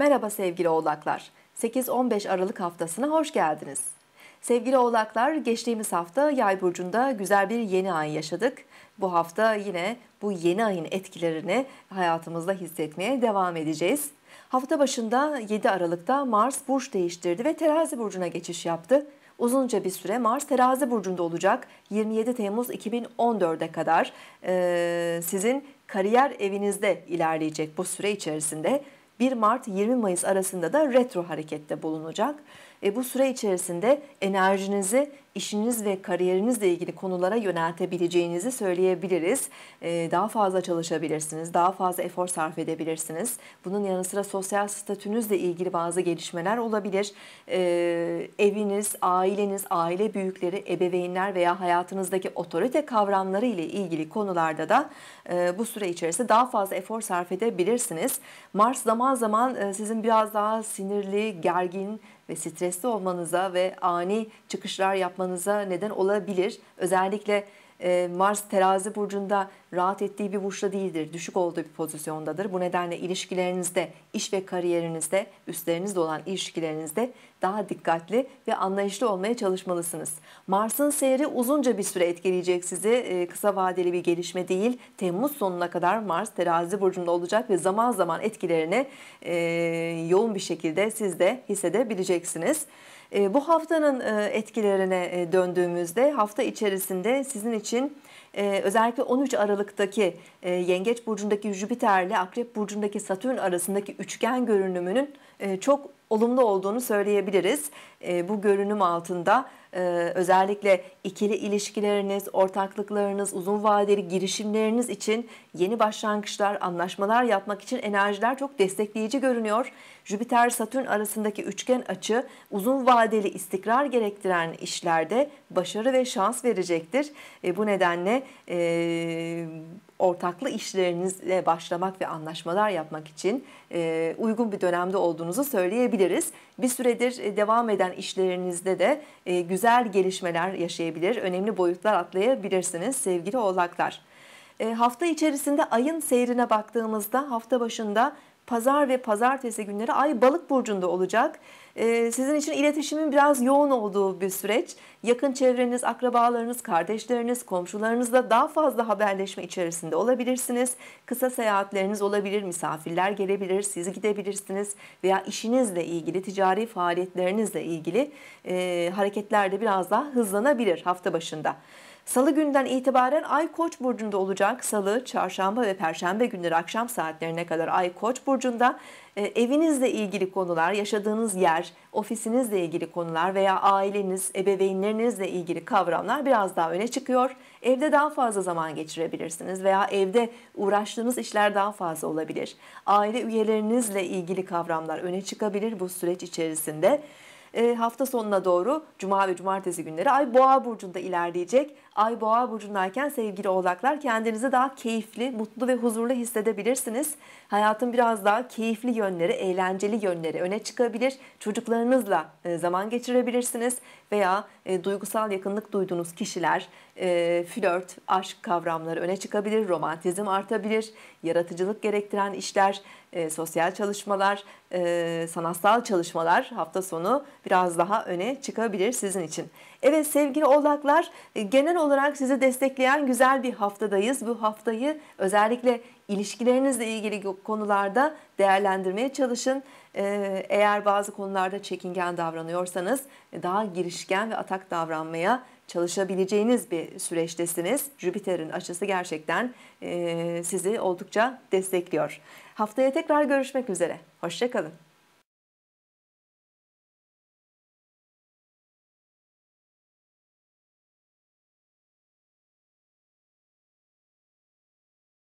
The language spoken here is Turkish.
Merhaba sevgili oğlaklar. 8-15 Aralık haftasına hoş geldiniz. Sevgili oğlaklar, geçtiğimiz hafta Yay burcunda güzel bir yeni ay yaşadık. Bu hafta yine bu yeni ayın etkilerini hayatımızda hissetmeye devam edeceğiz. Hafta başında 7 Aralık'ta Mars burç değiştirdi ve Terazi burcuna geçiş yaptı. Uzunca bir süre Mars terazi burcunda olacak 27 Temmuz 2014'e kadar e, sizin kariyer evinizde ilerleyecek bu süre içerisinde. 1 Mart 20 Mayıs arasında da retro harekette bulunacak. E, bu süre içerisinde enerjinizi işiniz ve kariyerinizle ilgili konulara yöneltebileceğinizi söyleyebiliriz. E, daha fazla çalışabilirsiniz, daha fazla efor sarf edebilirsiniz. Bunun yanı sıra sosyal statünüzle ilgili bazı gelişmeler olabilir. E, eviniz, aileniz, aile büyükleri, ebeveynler veya hayatınızdaki otorite kavramları ile ilgili konularda da e, bu süre içerisinde daha fazla efor sarf edebilirsiniz. Mars zaman zaman e, sizin biraz daha sinirli, gergin, ve stresli olmanıza ve ani çıkışlar yapmanıza neden olabilir. Özellikle e, Mars terazi burcunda rahat ettiği bir burçta değildir, düşük olduğu bir pozisyondadır. Bu nedenle ilişkilerinizde, iş ve kariyerinizde, üstlerinizde olan ilişkilerinizde daha dikkatli ve anlayışlı olmaya çalışmalısınız. Mars'ın seyri uzunca bir süre etkileyecek sizi. E, kısa vadeli bir gelişme değil. Temmuz sonuna kadar Mars terazi burcunda olacak ve zaman zaman etkilerini e, yoğun bir şekilde siz de hissedebileceksiniz. E, bu haftanın e, etkilerine e, döndüğümüzde hafta içerisinde sizin için e, özellikle 13 Aralık Aralık'taki e, Yengeç Burcu'ndaki Jüpiter ile Akrep Burcu'ndaki Satürn arasındaki üçgen görünümünün e, çok olumlu olduğunu söyleyebiliriz. Ee, bu görünüm altında e, özellikle ikili ilişkileriniz, ortaklıklarınız, uzun vadeli girişimleriniz için yeni başlangıçlar, anlaşmalar yapmak için enerjiler çok destekleyici görünüyor. Jüpiter-Satürn arasındaki üçgen açı uzun vadeli istikrar gerektiren işlerde başarı ve şans verecektir. E, bu nedenle e, ortaklı işlerinizle başlamak ve anlaşmalar yapmak için e, uygun bir dönemde olduğunuzu söyleyebiliriz. Bir süredir e, devam eden işlerinizde de e, güzel gelişmeler yaşayabilir, önemli boyutlar atlayabilirsiniz sevgili oğlaklar. hafta içerisinde ayın seyrine baktığımızda hafta başında pazar ve pazartesi günleri ay balık burcunda olacak. Ee, sizin için iletişimin biraz yoğun olduğu bir süreç. Yakın çevreniz, akrabalarınız, kardeşleriniz, komşularınızla daha fazla haberleşme içerisinde olabilirsiniz. Kısa seyahatleriniz olabilir, misafirler gelebilir, siz gidebilirsiniz veya işinizle ilgili, ticari faaliyetlerinizle ilgili e, hareketler de biraz daha hızlanabilir hafta başında. Salı günden itibaren Ay Koç burcunda olacak. Salı, çarşamba ve perşembe günleri akşam saatlerine kadar Ay Koç burcunda e, evinizle ilgili konular, yaşadığınız yer, ofisinizle ilgili konular veya aileniz, ebeveynlerinizle ilgili kavramlar biraz daha öne çıkıyor. Evde daha fazla zaman geçirebilirsiniz veya evde uğraştığınız işler daha fazla olabilir. Aile üyelerinizle ilgili kavramlar öne çıkabilir bu süreç içerisinde. E, hafta sonuna doğru cuma ve cumartesi günleri Ay Boğa burcunda ilerleyecek. Ay Boğa burcundayken sevgili Oğlaklar kendinizi daha keyifli, mutlu ve huzurlu hissedebilirsiniz. Hayatın biraz daha keyifli yönleri, eğlenceli yönleri öne çıkabilir. Çocuklarınızla e, zaman geçirebilirsiniz veya e, duygusal yakınlık duyduğunuz kişiler, e, flört, aşk kavramları öne çıkabilir. Romantizm artabilir. Yaratıcılık gerektiren işler, e, sosyal çalışmalar, e, sanatsal çalışmalar hafta sonu biraz daha öne çıkabilir sizin için. Evet sevgili oğlaklar e, genel olarak sizi destekleyen güzel bir haftadayız. Bu haftayı özellikle ilişkilerinizle ilgili konularda değerlendirmeye çalışın. E, eğer bazı konularda çekingen davranıyorsanız e, daha girişken ve atak davranmaya çalışabileceğiniz bir süreçtesiniz. Jüpiter'in açısı gerçekten sizi oldukça destekliyor. Haftaya tekrar görüşmek üzere. Hoşçakalın.